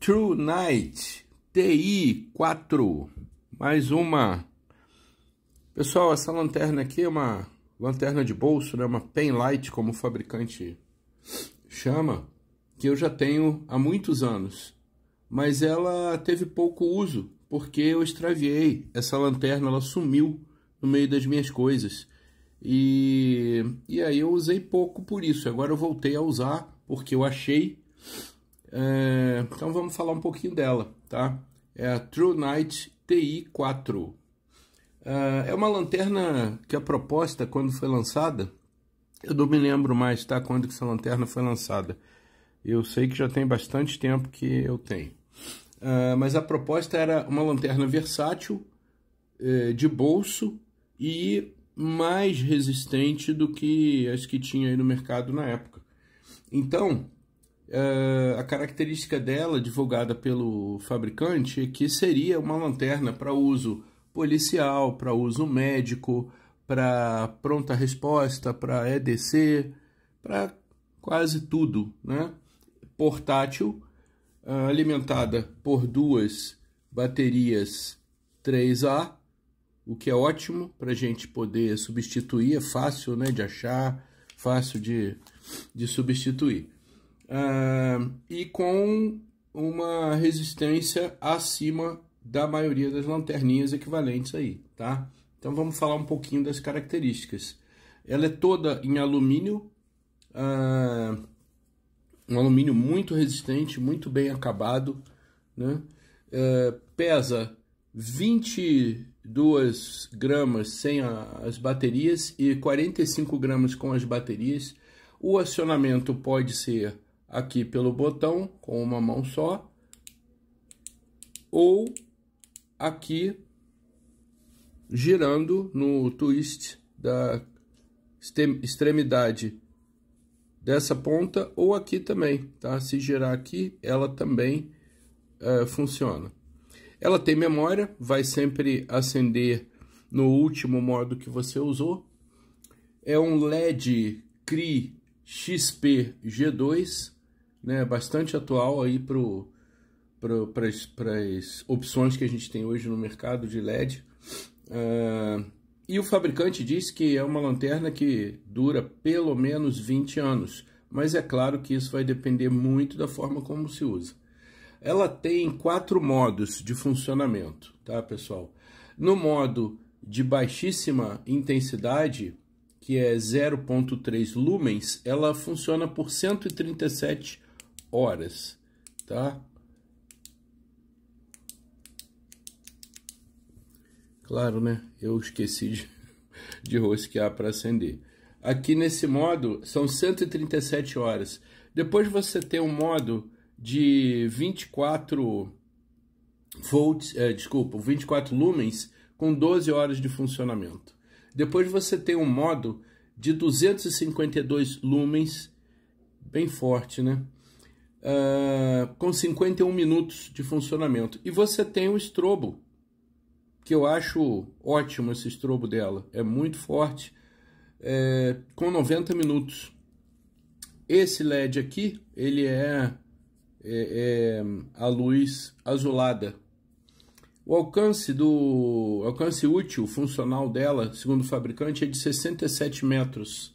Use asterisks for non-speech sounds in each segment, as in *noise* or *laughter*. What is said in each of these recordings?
True Night TI4. Mais uma. Pessoal, essa lanterna aqui é uma lanterna de bolso, né? Uma pen light, como o fabricante chama, que eu já tenho há muitos anos. Mas ela teve pouco uso, porque eu extraviei. Essa lanterna, ela sumiu no meio das minhas coisas. E, e aí eu usei pouco por isso. Agora eu voltei a usar, porque eu achei é, então vamos falar um pouquinho dela, tá? É a True Night TI4. É, é uma lanterna que a é proposta quando foi lançada, eu não me lembro mais, tá? Quando que essa lanterna foi lançada? Eu sei que já tem bastante tempo que eu tenho. Uh, mas a proposta era uma lanterna versátil, eh, de bolso e mais resistente do que as que tinha aí no mercado na época. Então, Uh, a característica dela, divulgada pelo fabricante, é que seria uma lanterna para uso policial, para uso médico, para pronta resposta, para EDC, para quase tudo, né? Portátil, uh, alimentada por duas baterias 3A, o que é ótimo para a gente poder substituir, é fácil né, de achar, fácil de, de substituir uh, e com uma resistência acima da maioria das lanterninhas equivalentes aí, tá? Então vamos falar um pouquinho das características. Ela é toda em alumínio, uh, um alumínio muito resistente, muito bem acabado, né? Uh, pesa 22 gramas sem a, as baterias e 45 gramas com as baterias. O acionamento pode ser aqui pelo botão com uma mão só, ou aqui girando no twist da extremidade dessa ponta ou aqui também, tá? Se girar aqui, ela também é, funciona. Ela tem memória, vai sempre acender no último modo que você usou. É um LED CRI XP G2 né, bastante atual aí para as opções que a gente tem hoje no mercado de LED. Uh, ah, e o fabricante diz que é uma lanterna que dura pelo menos 20 anos, mas é claro que isso vai depender muito da forma como se usa. Ela tem quatro modos de funcionamento, tá pessoal? No modo de baixíssima intensidade, que é 0.3 lumens, ela funciona por 137 horas, tá? Claro, né? Eu esqueci de, *laughs* de rosquear para acender. Aqui nesse modo são 137 horas. Depois você tem um modo de 24 volts, é, desculpa, 24 lumens com 12 horas de funcionamento. Depois você tem um modo de 252 lumens, bem forte, né? uh, com 51 minutos de funcionamento. E você tem o estrobo, que eu acho ótimo esse estrobo dela, é muito forte, é, com 90 minutos. Esse LED aqui, ele é, é, é a luz azulada, o alcance do alcance útil funcional dela, segundo o fabricante, é de 67 metros.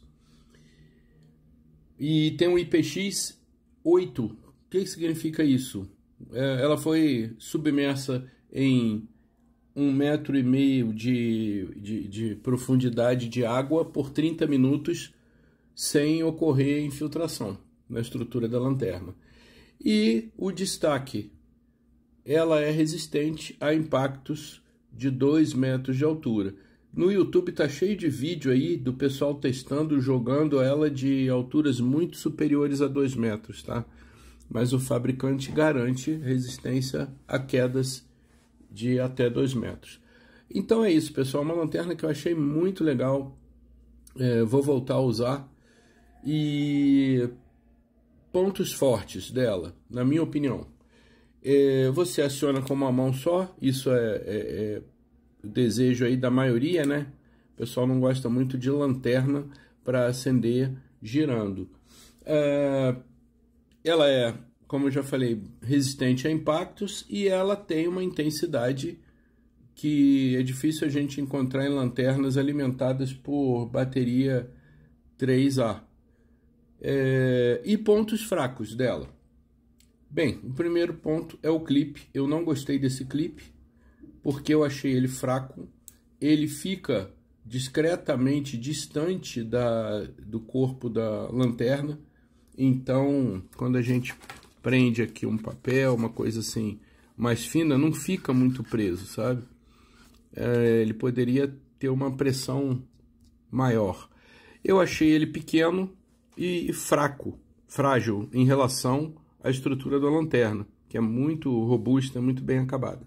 E tem um IPX 8. O que significa isso? É, ela foi submersa em um metro e meio de, de, de, profundidade de água por 30 minutos sem ocorrer infiltração na estrutura da lanterna. E o destaque, ela é resistente a impactos de 2 metros de altura. No YouTube tá cheio de vídeo aí do pessoal testando, jogando ela de alturas muito superiores a 2 metros, tá? Mas o fabricante garante resistência a quedas de até 2 metros. Então é isso, pessoal. Uma lanterna que eu achei muito legal. É, vou voltar a usar. E pontos fortes dela, na minha opinião. É, você aciona com uma mão só, isso é, é, é desejo aí da maioria, né? O pessoal não gosta muito de lanterna para acender girando. É, ela é, como eu já falei, resistente a impactos e ela tem uma intensidade que é difícil a gente encontrar em lanternas alimentadas por bateria 3A. É, e pontos fracos dela. Bem, o primeiro ponto é o clipe. Eu não gostei desse clipe porque eu achei ele fraco. Ele fica discretamente distante da, do corpo da lanterna. Então, quando a gente prende aqui um papel, uma coisa assim mais fina, não fica muito preso, sabe? É, ele poderia ter uma pressão maior. Eu achei ele pequeno e fraco, frágil em relação à estrutura da lanterna, que é muito robusta, muito bem acabada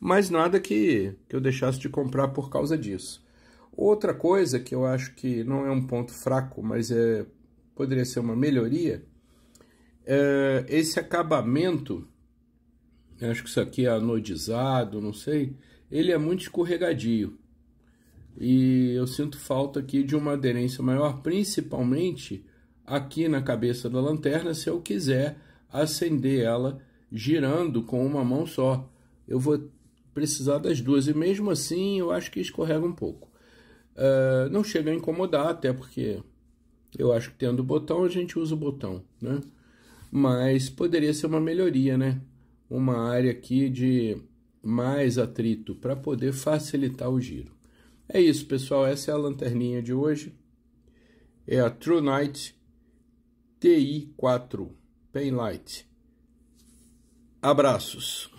mas nada que, que eu deixasse de comprar por causa disso. Outra coisa que eu acho que não é um ponto fraco, mas é, poderia ser uma melhoria, é esse acabamento, acho que isso aqui é anodizado, não sei, ele é muito escorregadio. E eu sinto falta aqui de uma aderência maior, principalmente aqui na cabeça da lanterna, se eu quiser acender ela girando com uma mão só. Eu vou precisar das duas. E mesmo assim, eu acho que escorrega um pouco. Uh, não chega a incomodar, até porque eu acho que tendo o botão, a gente usa o botão, né? Mas poderia ser uma melhoria, né? Uma área aqui de mais atrito para poder facilitar o giro. É isso, pessoal. Essa é a lanterninha de hoje. É a True Night TI4 Light Abraços.